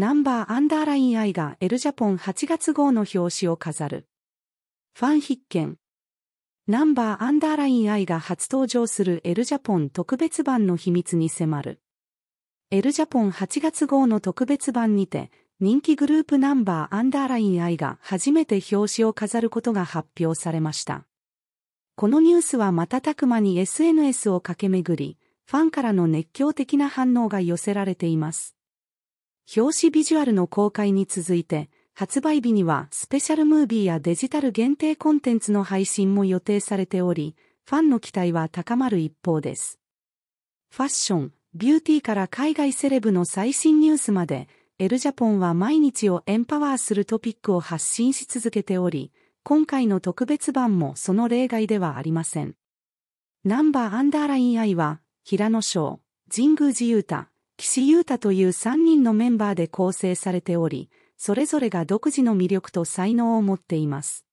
ナンバーアンダーラインアイがエルジャポン8月号の表紙を飾る。ファン必見。ナンバーアンダーラインイが初登場するエルジャポン特別版の秘密に迫る。エルジャポン8月号の特別版にて、人気グループナンバーアンダーラインイが初めて表紙を飾ることが発表されました。このニュースは瞬く間に SNS を駆け巡り、ファンからの熱狂的な反応が寄せられています。表紙ビジュアルの公開に続いて、発売日にはスペシャルムービーやデジタル限定コンテンツの配信も予定されており、ファンの期待は高まる一方です。ファッション、ビューティーから海外セレブの最新ニュースまで、エルジャポンは毎日をエンパワーするトピックを発信し続けており、今回の特別版もその例外ではありません。ナンバーアンダーラインイは、平野翔、神宮寺勇太、岸優太という3人のメンバーで構成されており、それぞれが独自の魅力と才能を持っています。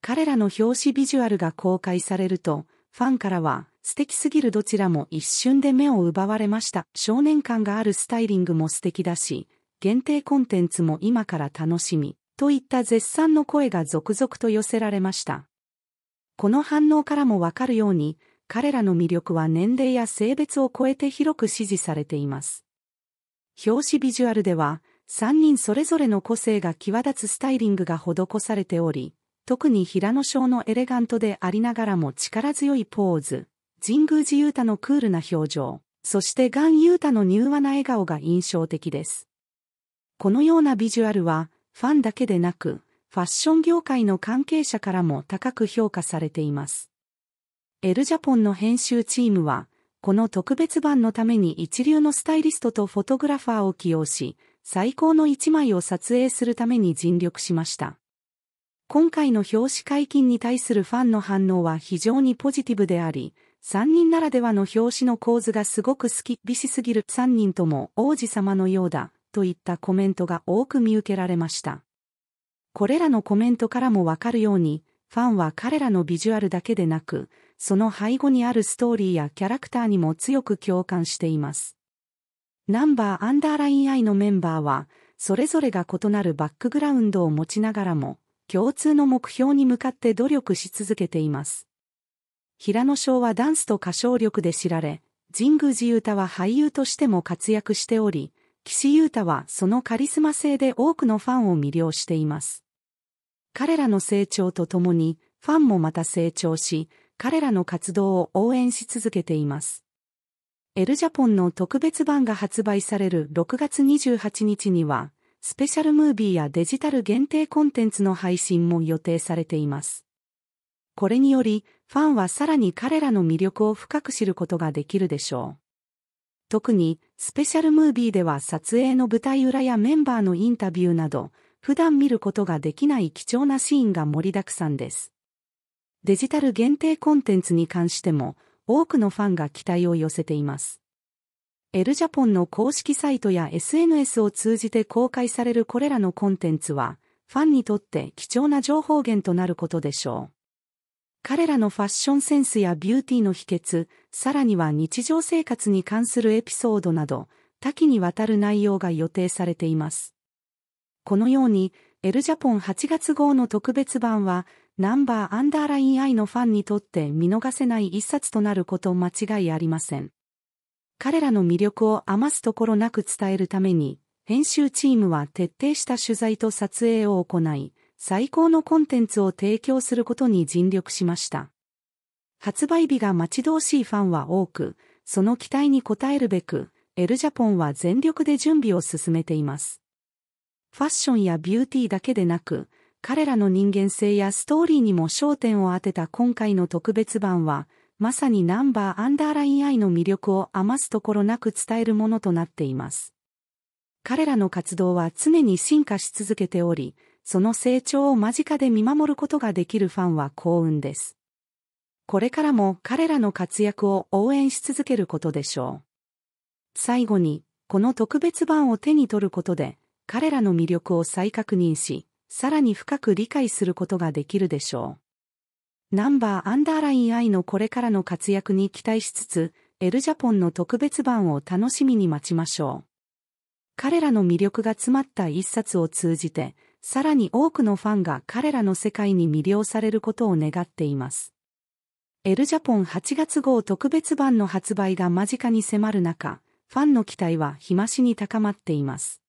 彼らの表紙ビジュアルが公開されると、ファンからは、素敵すぎるどちらも一瞬で目を奪われました。少年感があるスタイリングも素敵だし、限定コンテンツも今から楽しみ、といった絶賛の声が続々と寄せられました。この反応からもわかるように、彼らの魅力は年齢や性別を超えて広く支持されています。表紙ビジュアルでは、3人それぞれの個性が際立つスタイリングが施されており、特に平野翔のエレガントでありながらも力強いポーズ、神宮寺雄太のクールな表情、そして岩雄太の柔和な笑顔が印象的です。このようなビジュアルは、ファンだけでなく、ファッション業界の関係者からも高く評価されています。エルジャポンの編集チームは、この特別版のために一流のスタイリストとフォトグラファーを起用し、最高の一枚を撮影するために尽力しました。今回の表紙解禁に対するファンの反応は非常にポジティブであり、3人ならではの表紙の構図がすごく好き、美しすぎる3人とも王子様のようだ、といったコメントが多く見受けられました。これらのコメントからもわかるように、ファンは彼らのビジュアルだけでなく、その背後にあるストーリーやキャラクターにも強く共感しています。ナンバーアンダーライン I のメンバーは、それぞれが異なるバックグラウンドを持ちながらも、共通の目標に向かって努力し続けています。平野翔はダンスと歌唱力で知られ、神宮寺太は俳優としても活躍しており、岸優太はそのカリスマ性で多くのファンを魅了しています。彼らの成長とともに、ファンもまた成長し、彼らの活動を応援し続けています。エルジャポンの特別版が発売される6月28日には、スペシャルムービーやデジタル限定コンテンツの配信も予定されています。これにより、ファンはさらに彼らの魅力を深く知ることができるでしょう。特に、スペシャルムービーでは撮影の舞台裏やメンバーのインタビューなど、普段見ることができない貴重なシーンが盛りだくさんです。デジタル限定コンテンツに関しても多くのファンが期待を寄せています。エルジャポンの公式サイトや SNS を通じて公開されるこれらのコンテンツは、ファンにとって貴重な情報源となることでしょう。彼らのファッションセンスやビューティーの秘訣、さらには日常生活に関するエピソードなど、多岐にわたる内容が予定されています。このように、エルジャポン8月号の特別版は、ナンバーアンダーライン I のファンにとって見逃せない一冊となること間違いありません。彼らの魅力を余すところなく伝えるために、編集チームは徹底した取材と撮影を行い、最高のコンテンツを提供することに尽力しました。発売日が待ち遠しいファンは多く、その期待に応えるべく、エルジャポンは全力で準備を進めています。ファッションやビューティーだけでなく、彼らの人間性やストーリーにも焦点を当てた今回の特別版は、まさにナンバーアンダーライン I の魅力を余すところなく伝えるものとなっています。彼らの活動は常に進化し続けており、その成長を間近で見守ることができるファンは幸運です。これからも彼らの活躍を応援し続けることでしょう。最後に、この特別版を手に取ることで、彼らの魅力を再確認し、さらに深く理解することができるでしょう。ナンバーアンダーライン I のこれからの活躍に期待しつつ、エルジャポンの特別版を楽しみに待ちましょう。彼らの魅力が詰まった一冊を通じて、さらに多くのファンが彼らの世界に魅了されることを願っています。エルジャポン8月号特別版の発売が間近に迫る中、ファンの期待は日増しに高まっています。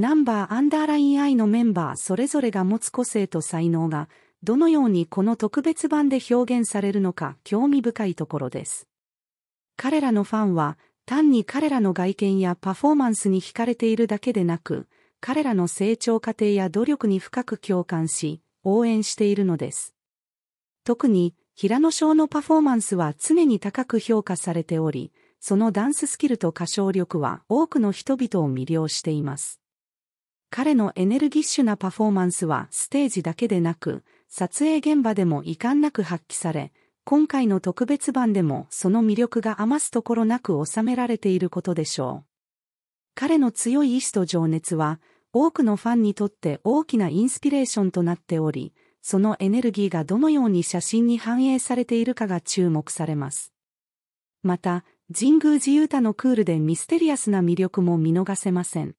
ナンバーアンダーライン I のメンバーそれぞれが持つ個性と才能が、どのようにこの特別版で表現されるのか興味深いところです。彼らのファンは、単に彼らの外見やパフォーマンスに惹かれているだけでなく、彼らの成長過程や努力に深く共感し、応援しているのです。特に、平野翔のパフォーマンスは常に高く評価されており、そのダンススキルと歌唱力は多くの人々を魅了しています。彼のエネルギッシュなパフォーマンスはステージだけでなく、撮影現場でも遺憾なく発揮され、今回の特別版でもその魅力が余すところなく収められていることでしょう。彼の強い意志と情熱は、多くのファンにとって大きなインスピレーションとなっており、そのエネルギーがどのように写真に反映されているかが注目されます。また、神宮寺勇太のクールでミステリアスな魅力も見逃せません。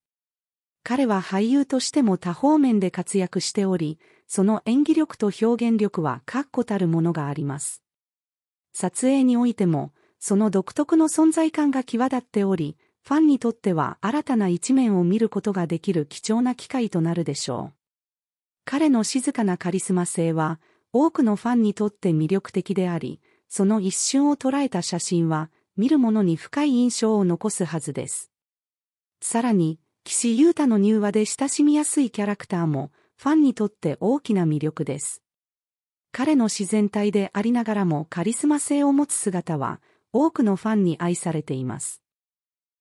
彼は俳優としても多方面で活躍しており、その演技力と表現力は確固たるものがあります。撮影においても、その独特の存在感が際立っており、ファンにとっては新たな一面を見ることができる貴重な機会となるでしょう。彼の静かなカリスマ性は、多くのファンにとって魅力的であり、その一瞬を捉えた写真は、見る者に深い印象を残すはずです。さらに、岸優太の入話で親しみやすいキャラクターも、ファンにとって大きな魅力です。彼の自然体でありながらもカリスマ性を持つ姿は、多くのファンに愛されています。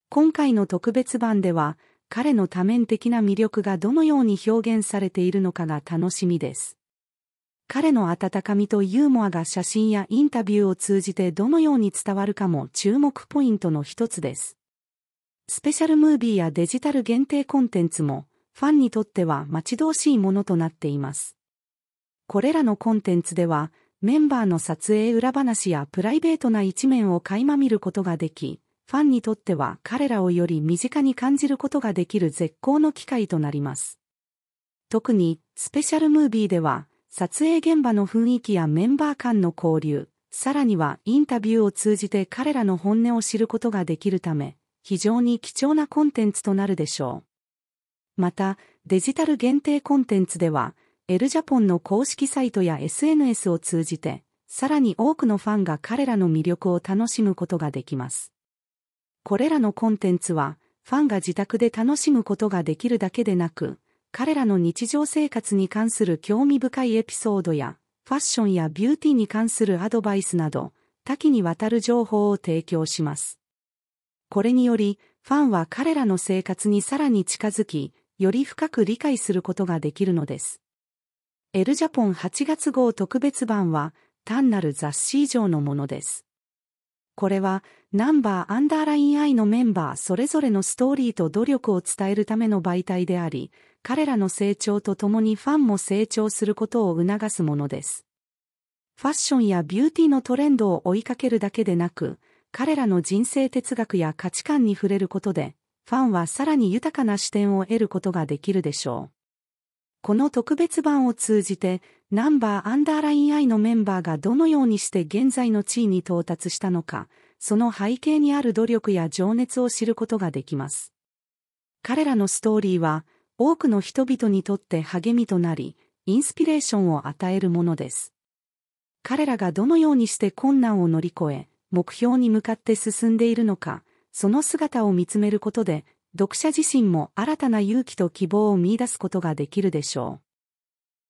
今回の特別版では、彼の多面的な魅力がどのように表現されているのかが楽しみです。彼の温かみとユーモアが写真やインタビューを通じてどのように伝わるかも注目ポイントの一つです。スペシャルムービーやデジタル限定コンテンツも、ファンにとっては待ち遠しいものとなっています。これらのコンテンツでは、メンバーの撮影裏話やプライベートな一面を垣間見ることができ、ファンにとっては彼らをより身近に感じることができる絶好の機会となります。特に、スペシャルムービーでは、撮影現場の雰囲気やメンバー間の交流、さらにはインタビューを通じて彼らの本音を知ることができるため、非常に貴重なコンテンツとなるでしょう。また、デジタル限定コンテンツでは、エルジャポンの公式サイトや SNS を通じて、さらに多くのファンが彼らの魅力を楽しむことができます。これらのコンテンツは、ファンが自宅で楽しむことができるだけでなく、彼らの日常生活に関する興味深いエピソードや、ファッションやビューティーに関するアドバイスなど、多岐にわたる情報を提供します。これにより、ファンは彼らの生活にさらに近づき、より深く理解することができるのです。エルジャポン8月号特別版は、単なる雑誌以上のものです。これは、ナンバーアンダーライン I のメンバーそれぞれのストーリーと努力を伝えるための媒体であり、彼らの成長とともにファンも成長することを促すものです。ファッションやビューティーのトレンドを追いかけるだけでなく、彼らの人生哲学や価値観に触れることで、ファンはさらに豊かな視点を得ることができるでしょう。この特別版を通じて、ナンバーアンダーライン I のメンバーがどのようにして現在の地位に到達したのか、その背景にある努力や情熱を知ることができます。彼らのストーリーは、多くの人々にとって励みとなり、インスピレーションを与えるものです。彼らがどのようにして困難を乗り越え、目標に向かって進んでいるのか、その姿を見つめることで、読者自身も新たな勇気と希望を見出すことができるでしょう。